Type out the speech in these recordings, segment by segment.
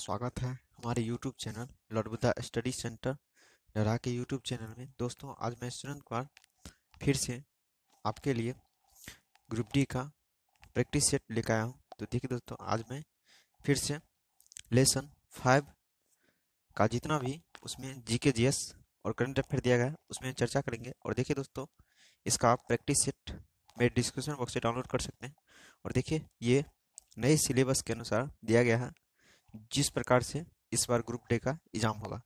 स्वागत है हमारे YouTube channel Lord Buddha study centre डरा के YouTube चैनल में दोस्तों आज मैं सुरंत कुमार फिर से आपके लिए ग्रुप डी का प्रैक्टिस सेट लेकर आया हूँ तो देखिए दोस्तों आज मैं फिर से लेसन फाइव का जितना भी उसमें जी के जी एस और करंट अफेयर दिया गया है उसमें चर्चा करेंगे और देखिए दोस्तों इसका आप प्रैक्टिस सेट मेरे डिस्क्रिप्शन बॉक्स से डाउनलोड कर सकते हैं और देखिए ये नए सिलेबस के अनुसार दिया गया है जिस प्रकार से इस बार ग्रुप डे का एग्ज़ाम होगा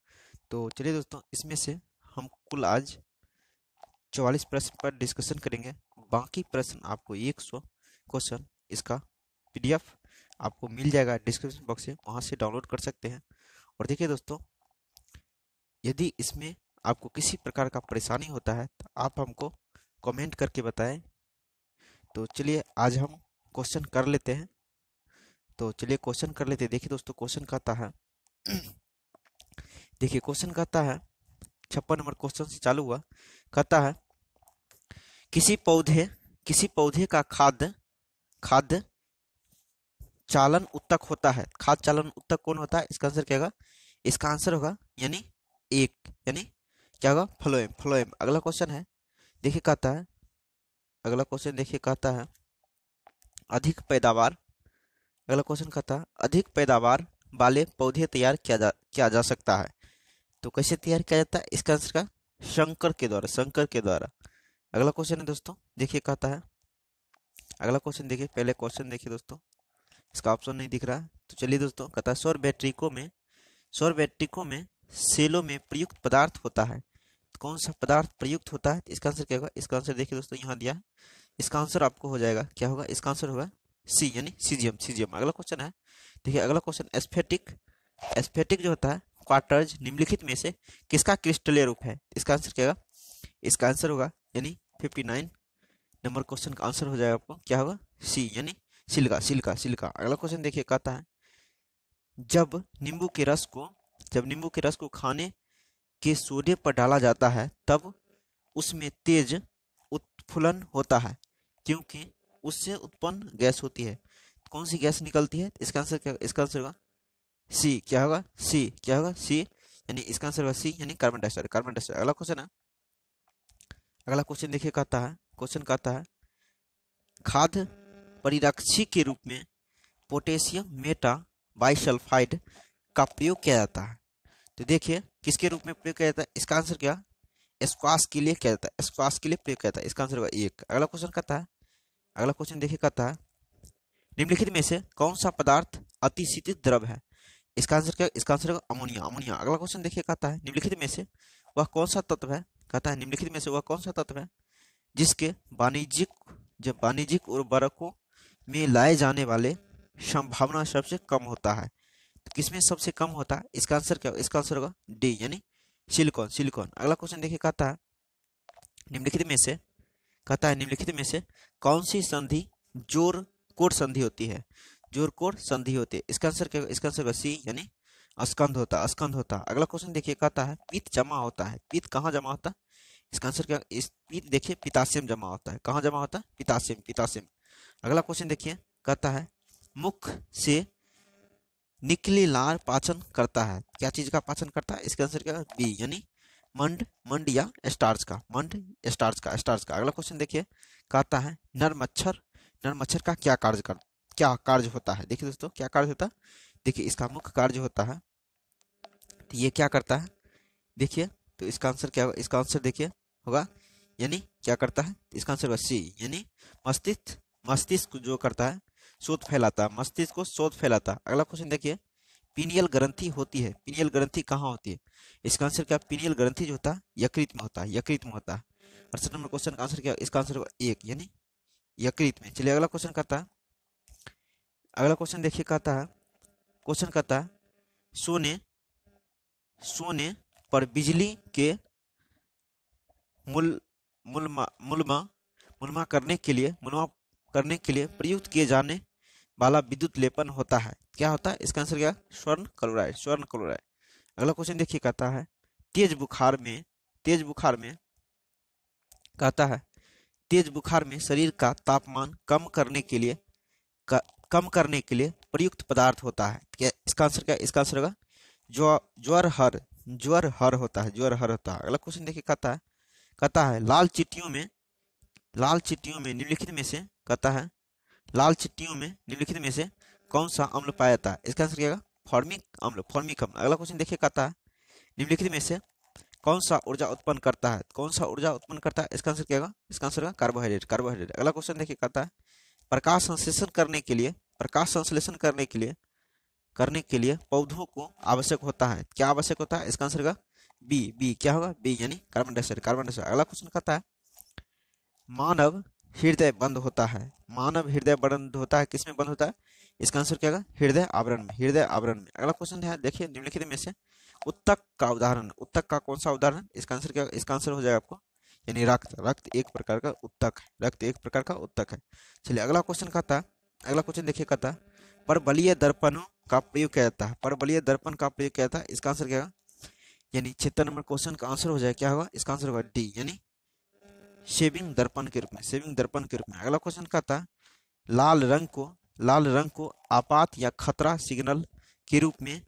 तो चलिए दोस्तों इसमें से हम कुल आज चौवालीस प्रश्न पर डिस्कशन करेंगे बाकी प्रश्न आपको एक सौ क्वेश्चन इसका पीडीएफ आपको मिल जाएगा डिस्क्रिप्शन बॉक्स से वहाँ से डाउनलोड कर सकते हैं और देखिए दोस्तों यदि इसमें आपको किसी प्रकार का परेशानी होता है तो आप हमको कमेंट करके बताएं तो चलिए आज हम क्वेश्चन कर लेते हैं तो चलिए क्वेश्चन कर लेते देखिए दोस्तों क्वेश्चन कहता है देखिए क्वेश्चन कहता है छप्पन नंबर क्वेश्चन से चालू हुआ कहता है किसी पौधे किसी पौधे का खाद खाद चालन उत्तक होता है खाद चालन उत्तक कौन होता है इसका आंसर क्या होगा इसका आंसर होगा यानी एक यानी क्या होगा फ्लोएम फ्लोएम अगला क्वेश्चन है देखिए कहता है अगला क्वेश्चन देखिए कहता है अधिक पैदावार अगला क्वेश्चन का था अधिक पैदावार वाले पौधे तैयार किया जा किया जा सकता है तो कैसे तैयार किया जाता है इसका आंसर का शंकर के द्वारा शंकर के द्वारा अगला क्वेश्चन है दोस्तों देखिए कहता है अगला क्वेश्चन देखिए पहले क्वेश्चन देखिए दोस्तों इसका ऑप्शन नहीं दिख रहा तो चलिए दोस्तों कहता है सौर बैट्रिकों में सौर बैट्रिकों में सेलों में प्रयुक्त पदार्थ होता है तो कौन सा पदार्थ प्रयुक्त होता है इसका आंसर क्या होगा इसका आंसर देखिए दोस्तों यहाँ दिया इसका आंसर आपको हो जाएगा क्या होगा इसका आंसर होगा सी यानी सीजियम सीजियम अगला क्वेश्चन है देखिए अगला क्वेश्चन एस्फेटिक एस्फेटिक जो होता है क्वार्टर्ज निम्नलिखित में से किसका क्रिस्टलीय रूप है इसका आंसर क्या होगा इसका आंसर होगा यानी फिफ्टी नाइन नंबर क्वेश्चन का आंसर हो जाएगा आपको क्या होगा सी यानी सिल्का सिल्का सिल्का अगला क्वेश्चन देखिए कहता है जब नींबू के रस को जब नींबू के रस को खाने के सोडे पर डाला जाता है तब उसमें तेज उत्फुलन होता है क्योंकि उससे उत्पन्न गैस होती है कौन सी गैस निकलती है इसका आंसर क्या इसका आंसर होगा सी क्या होगा सी क्या होगा सी यानी इसका आंसर होगा सी यानी कार्बन डाइऑक्साइड कार्बन डाइऑक्साइड अगला क्वेश्चन है अगला क्वेश्चन देखिए कहता है क्वेश्चन कहता है खाद परिरक्षी के रूप में पोटेशियम मेटा बाइसल्फाइड का प्रयोग किया जाता है तो देखिए किसके रूप में प्रयोग किया जाता है इसका आंसर क्या स्क्वाश के लिए किया जाता है स्क्वाश के लिए प्रयोग किया जाता है इसका आंसर होगा एक अगला क्वेश्चन कहता है अगला क्वेश्चन देखिए कहता है निम्नलिखित में से कौन सा पदार्थ अतिशीतित द्रव है इसका आंसर क्या इसका आंसर होगा अमोनिया अमोनिया अगला क्वेश्चन देखिए कहता है निम्नलिखित में से वह कौन सा तत्व है कहता है निम्नलिखित में से वह कौन सा तत्व है जिसके वाणिज्यिक जब वाणिज्यिक उर्वरकों में लाए जाने वाले संभावना सबसे कम होता है तो किसमें सबसे कम होता है इसका आंसर क्या इसका आंसर होगा डी यानी सिलिकॉन सिलिकॉन अगला क्वेश्चन देखिए कहता है निम्नलिखित में से कहता है निम्नलिखित में से कौन सी संधि जोर कोट संधि होती है जोर कोट संधि होती है इसका आंसर क्या इसका आंसर सी यानी स्कंद होता है स्कंद होता है अगला क्वेश्चन देखिए कहता है पित जमा होता है पित कहाँ जमा होता है इसका आंसर क्या इस पित देखिए पिताशियम जमा होता है कहाँ जमा होता है पिताशियम पिताशियम अगला क्वेश्चन देखिए कहता है मुख से निकली लार पाचन करता है क्या चीज का पाचन करता है इसका आंसर क्या बी यानी मंड मंड या स्टार्च का मंड स्टार्च का स्टार्च का अगला क्वेश्चन देखिए कहता है नर मच्छर नर मच्छर का क्या कार्य कर क्या कार्य होता है देखिए दोस्तों क्या कार्य होता है देखिए इसका मुख्य कार्य होता है तो ये क्या करता है देखिए तो इसका आंसर क्या होगा इसका आंसर देखिए होगा यानी क्या करता है तो इसका आंसर होगा सी यानी मस्तिष्क मस्तिष्क जो करता है शोध फैलाता है मस्तिष्क को शोध फैलाता अगला क्वेश्चन देखिए पीनियल ग्रंथि होती है पीनियल ग्रंथि कहाँ होती है इसका आंसर क्या पीनियल ग्रंथि जो होता है यकृत में होता है यकृत में होता है अड़सठ नंबर क्वेश्चन का आंसर क्या इसका आंसर एक यानी यकृत में चलिए अगला क्वेश्चन कहता है अगला क्वेश्चन देखिए कहता है क्वेश्चन कहता है सोने सोने पर बिजली के मूल मूलमा मूलमा मूलमा करने के लिए मूलमा करने के लिए प्रयुक्त किए जाने वाला विद्युत लेपन होता है क्या होता है इसका आंसर क्या स्वर्ण क्लोराइड स्वर्ण क्लोराइड अगला क्वेश्चन देखिए कहता है तेज बुखार में तेज बुखार में कहता है तेज बुखार में शरीर का तापमान कम करने के लिए कम करने के लिए प्रयुक्त पदार्थ होता है क्या इसका आंसर क्या इसका आंसर होगा ज्वर ज्वर हर ज्वर हर होता है ज्वर हर होता है अगला क्वेश्चन देखिए कहता है कहता है लाल चिट्ठियों में लाल चिट्ठियों में निम्नलिखित में से कहता है लाल चिट्टियों में निम्नलिखित में से कौन सा अम्ल पाया जाता है इसका आंसर क्या फॉर्मिक अम्ल फॉर्मिक अम्ल अगला क्वेश्चन देखिए कहता है निम्नलिखित में से कौन सा ऊर्जा उत्पन्न करता है कौन सा ऊर्जा उत्पन्न करता है इसका आंसर क्या इसका आंसर होगा कार्बोहाइड्रेट कार्बोहाइड्रेट अगला क्वेश्चन देखिए कहता है प्रकाश संश्लेषण करने के लिए प्रकाश संश्लेषण करने के लिए करने के लिए पौधों को आवश्यक होता है क्या आवश्यक होता है इसका आंसर होगा बी बी क्या होगा बी यानी कार्बन डाइऑक्साइड कार्बन डाइऑक्साइड अगला क्वेश्चन कहता है मानव हृदय बंद होता है मानव हृदय बंद होता है किसमें बंद होता है इसका आंसर क्या होगा हृदय आवरण में हृदय आवरण में अगला क्वेश्चन है देखिए निम्नलिखित में से उत्तक का उदाहरण उत्तक का कौन सा उदाहरण इसका आंसर क्या इसका आंसर हो जाएगा आपको यानी रक्त रक्त एक प्रकार का उत्तक है रक्त एक प्रकार का उत्तक है चलिए अगला क्वेश्चन कहता है अगला क्वेश्चन देखिए कहता है परबलीय दर्पणों का प्रयोग किया जाता है परबलीय दर्पण का प्रयोग किया जाता है इसका आंसर क्या होगा यानी छिहत्तर नंबर क्वेश्चन का आंसर हो जाएगा क्या होगा इसका आंसर होगा डी यानी शेविंग दर्पण के रूप में शेविंग दर्पण के रूप में अगला क्वेश्चन कहता है लाल रंग को लाल रंग को आपात या खतरा सिग्नल के रूप में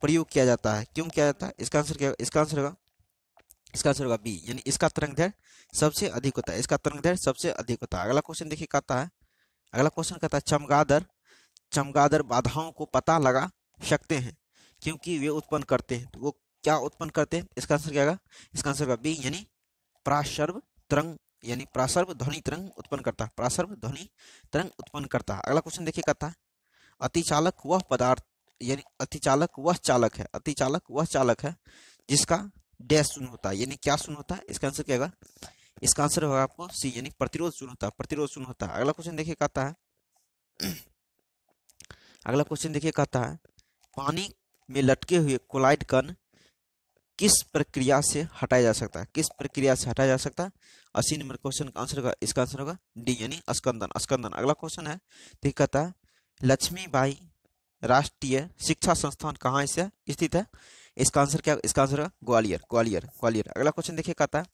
प्रयोग किया जाता है क्यों किया जाता है इसका आंसर क्या इसका आंसर होगा इसका आंसर होगा बी यानी इसका तरंग दैर्घ्य सबसे अधिक होता है इसका तरंग दैर्घ्य सबसे अधिक होता है अगला क्वेश्चन देखिए कहता है अगला क्वेश्चन कहता है चमगादर चमगादर बाधाओं को पता लगा सकते हैं क्योंकि वे उत्पन्न करते हैं तो वो क्या उत्पन्न करते हैं इसका आंसर क्या होगा इसका आंसर होगा बी यानी प्राशर्व तरंग यानी प्रासर्व ध्वनि तरंग उत्पन्न करता है प्रासर्व ध्वनि तरंग उत्पन्न करता है अगला क्वेश्चन देखिए कहता है अतिचालक वह पदार्थ यानी अतिचालक वह चालक है अतिचालक वह चालक है जिसका डैश शून्य होता है यानी क्या शून्य होता है इसका आंसर क्या होगा इसका आंसर होगा आपको सी यानी प्रतिरोध शून्य होता है प्रतिरोध शून्य होता है अगला क्वेश्चन देखिए कहता है अगला क्वेश्चन देखिए कहता है पानी में लटके हुए कोलाइड कण किस प्रक्रिया से हटाया जा सकता है किस प्रक्रिया से हटाया जा सकता है अस्सी नंबर क्वेश्चन का आंसर होगा इसका आंसर होगा डी यानी स्कंदन स्कंदन अगला क्वेश्चन है तो कहता है लक्ष्मीबाई राष्ट्रीय शिक्षा संस्थान कहाँ से स्थित है इसका आंसर क्या इसका आंसर होगा ग्वालियर ग्वालियर ग्वालियर अगला क्वेश्चन देखिए कहता है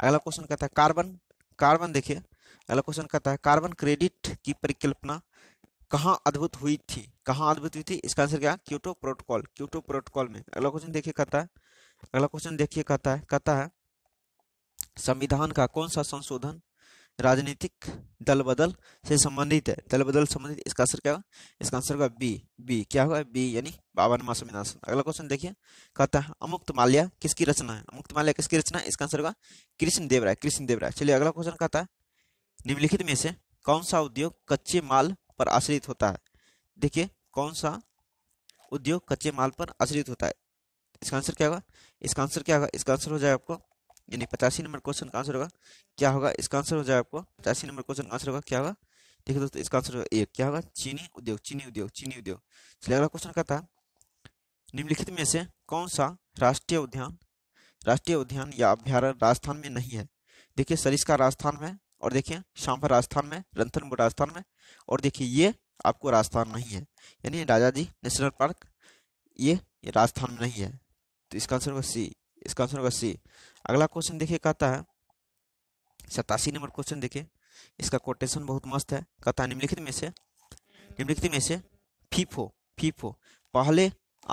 अगला क्वेश्चन कहता है कार्बन कार्बन देखिए अगला क्वेश्चन कहता है कार्बन क्रेडिट की परिकल्पना कहाँ अद्भुत हुई थी कहाँ अद्भुत हुई थी इसका आंसर क्या क्यूटो प्रोटोकॉल क्यूटो प्रोटोकॉल में अगला क्वेश्चन देखिए कहता है अगला क्वेश्चन देखिए कहता है कहता है संविधान का कौन सा संशोधन राजनीतिक दल बदल से संबंधित है दल बदल संबंधित इसका आंसर क्या होगा इसका आंसर होगा बी बी क्या होगा बी यानी बावनवा संविधान अगला क्वेश्चन देखिए कहता है अमुक्त माल्या किसकी रचना है अमुक्त माल्या किसकी रचना है इसका आंसर होगा कृष्ण देवराय कृष्ण देवराय चलिए अगला क्वेश्चन कहता है निम्नलिखित में से कौन सा उद्योग कच्चे माल पर आश्रित होता है देखिए कौन सा उद्योग कच्चे माल पर आश्रित होता है इसका आंसर क्या होगा इसका आंसर क्या होगा इसका आंसर हो जाएगा आपको यानी पचासी नंबर क्वेश्चन का आंसर होगा क्या होगा इसका आंसर हो जाएगा आपको पचासी नंबर क्वेश्चन का आंसर होगा क्या होगा देखिए दोस्तों इसका आंसर होगा एक क्या होगा चीनी उद्योग चीनी उद्योग चीनी उद्योग चलिए अगला क्वेश्चन कहता है निम्नलिखित में से कौन सा राष्ट्रीय उद्यान राष्ट्रीय उद्यान या अभ्यारण राजस्थान में नहीं है देखिए सरिस्का राजस्थान में और देखिए शामफा राजस्थान में रंथनपुर राजस्थान में और देखिए ये आपको राजस्थान नहीं है यानी राजा जी नेशनल पार्क ये, ये राजस्थान में नहीं है तो इसका आंसर होगा सी इसका आंसर होगा सी अगला क्वेश्चन देखिए कहता है सतासी नंबर क्वेश्चन देखिए इसका कोटेशन बहुत मस्त है कहता है निम्नलिखित में से निम्नलिखित में से फीफो फीफो पहले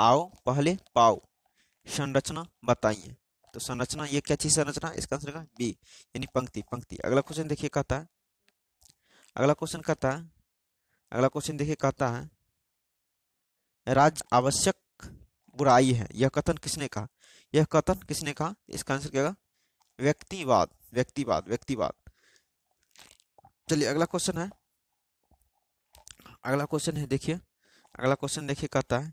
आओ पहले पाओ संरचना बताइए तो संरचना ये क्या चीज संरचना इसका आंसर होगा बी यानी पंक्ति पंक्ति अगला क्वेश्चन देखिए कहता है अगला क्वेश्चन कहता है अगला क्वेश्चन देखिए कहता है राज्य आवश्यक बुराई है यह कथन किसने कहा यह कथन किसने कहा इसका आंसर क्या व्यक्तिवाद व्यक्तिवाद व्यक्तिवाद चलिए अगला क्वेश्चन है अगला क्वेश्चन है देखिए अगला क्वेश्चन देखिए कहता है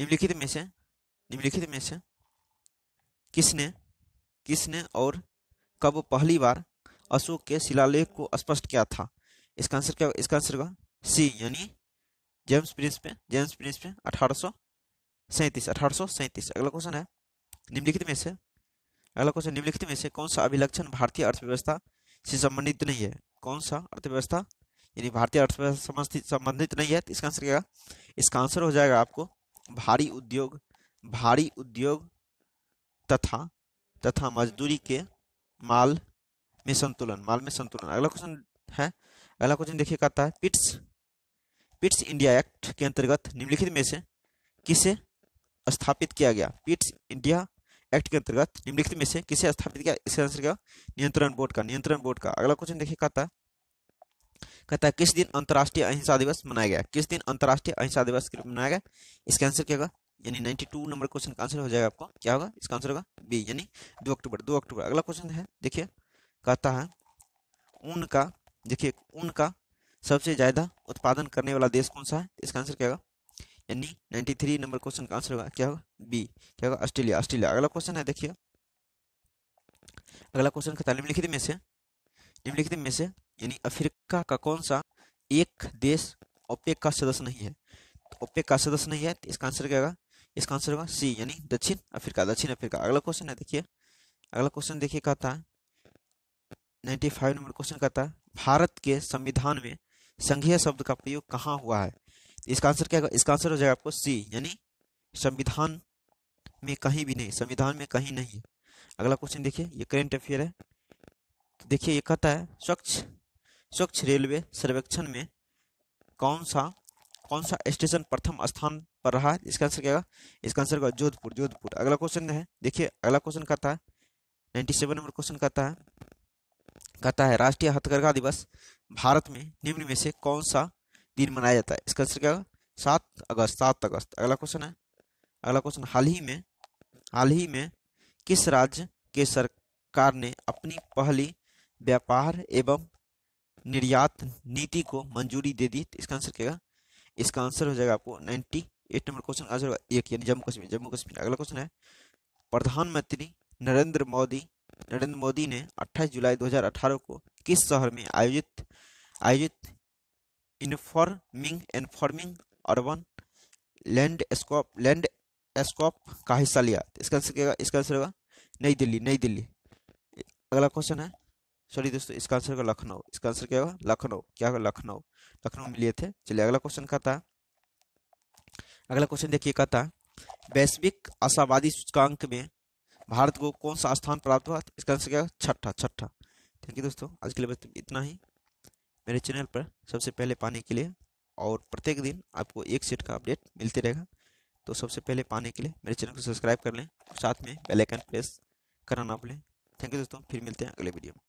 निम्नलिखित में से निम्नलिखित में से किसने किसने और कब पहली बार अशोक के शिलालेख को स्पष्ट किया था इसका आंसर क्या इसका आंसर होगा सी यानी James Prinsep James Prinsep अठारह सौ सैंतीस अठारह सौ सैंतीस अगला क्वेश्चन है निम्नलिखित में से अगला क्वेश्चन निम्नलिखित में से कौन सा अभिलक्षण भारतीय अर्थव्यवस्था से संबंधित नहीं है कौन सा अर्थव्यवस्था यानी भारतीय अर्थव्यवस्था संबंधित नहीं है तो इसका आंसर क्या इसका आंसर हो जाएगा आपको भारी उद्योग भारी उद्योग तथा तथा मजदूरी के माल में संतुलन माल में संतुलन अगला क्वेश्चन है अगला क्वेश्चन देखिए कहता है पिट्स पिट्स इंडिया एक्ट के अंतर्गत निम्नलिखित में से किसे स्थापित किया गया पिट्स इंडिया एक्ट के अंतर्गत निम्नलिखित में से किसे स्थापित किया इसका आंसर क्या नियंत्रण बोर्ड का नियंत्रण बोर्ड का अगला क्वेश्चन देखिए कहता कहता है किस दिन अंतर्राष्ट्रीय अहिंसा दिवस मनाया गया किस दिन अंतर्राष्ट्रीय अहिंसा दिवस के रूप में मनाया गया इसका आंसर क्या होगा यानी 92 नंबर क्वेश्चन का आंसर हो जाएगा आपको क्या होगा इसका आंसर होगा बी यानी दो अक्टूबर दो अक्टूबर अगला क्वेश्चन है देखिए कहता है ऊन का देखिए ऊन का सबसे ज़्यादा उत्पादन करने वाला देश कौन सा है इसका आंसर क्या होगा यानी 93 नंबर क्वेश्चन का आंसर होगा क्या होगा बी क्या होगा ऑस्ट्रेलिया ऑस्ट्रेलिया अगला क्वेश्चन है देखिए अगला क्वेश्चन खता निम्नलिखित में से निम्नलिखित में से यानी अफ्रीका का कौन सा एक देश ओपेक का सदस्य नहीं है तो ओपेक का सदस्य नहीं है तो इसका आंसर क्या होगा इसका आंसर होगा सी यानी दक्षिण अफ्रीका दक्षिण अफ्रीका अगला क्वेश्चन है देखिए अगला क्वेश्चन देखिए कहा था नाइन्टी फाइव नंबर क्वेश्चन कहता है भारत के संविधान में संघीय शब्द का प्रयोग कहाँ हुआ है इसका आंसर क्या होगा इसका आंसर हो जाएगा आपको सी यानी संविधान में कहीं भी नहीं संविधान में कहीं नहीं है अगला क्वेश्चन देखिए ये करेंट अफेयर है देखिए ये कहता है स्वच्छ स्वच्छ रेलवे सर्वेक्षण में कौन सा कौन सा स्टेशन प्रथम स्थान पर रहा है इसका आंसर क्या होगा इसका आंसर होगा जोधपुर जोधपुर अगला क्वेश्चन है देखिए अगला क्वेश्चन कहता है नाइन्टी सेवन नंबर क्वेश्चन कहता है कहता है राष्ट्रीय हथकरघा दिवस भारत में निम्न में से कौन सा दिन मनाया जाता है इसका आंसर क्या होगा सात अगस्त सात अगस्त अगला क्वेश्चन है अगला क्वेश्चन हाल ही में हाल ही में किस राज्य के सरकार ने अपनी पहली व्यापार एवं निर्यात नीति को मंजूरी दे दी इसका आंसर क्या इसका आंसर हो जाएगा आपको ninety eight number question answer होगा एक यानी जम्मू कश्मीर जम्मू कश्मीर अगला क्वेश्चन है प्रधानमंत्री नरेंद्र मोदी नरेंद्र मोदी ने 28 जुलाई 2018 को किस शहर में आयोजित आयोजित informing informing urban landscape landscape का हिस्सा लिया इसका आंसर क्या इसका आंसर होगा नई दिल्ली नई दिल्ली अगला क्वेश्चन है सॉरी दोस्तों इसका आंसर होगा लखनऊ इसका आंसर क्या होगा लखनऊ क्या होगा लखनऊ लखनऊ में लिए थे चलिए अगला क्वेश्चन कहता है अगला क्वेश्चन देखिए कहता है वैश्विक आशावादी सूचकांक में भारत को कौन सा स्थान प्राप्त हुआ इसका आंसर क्या छठा छठा थैंक यू दोस्तों आज के लिए बस इतना ही मेरे चैनल पर सबसे पहले पाने के लिए और प्रत्येक दिन आपको एक सेट का अपडेट मिलते रहेगा तो सबसे पहले पाने के लिए मेरे चैनल को सब्सक्राइब कर लें साथ में बेल आइकन प्रेस करना ना भूलें थैंक यू दोस्तों फिर मिलते हैं अगले वीडियो में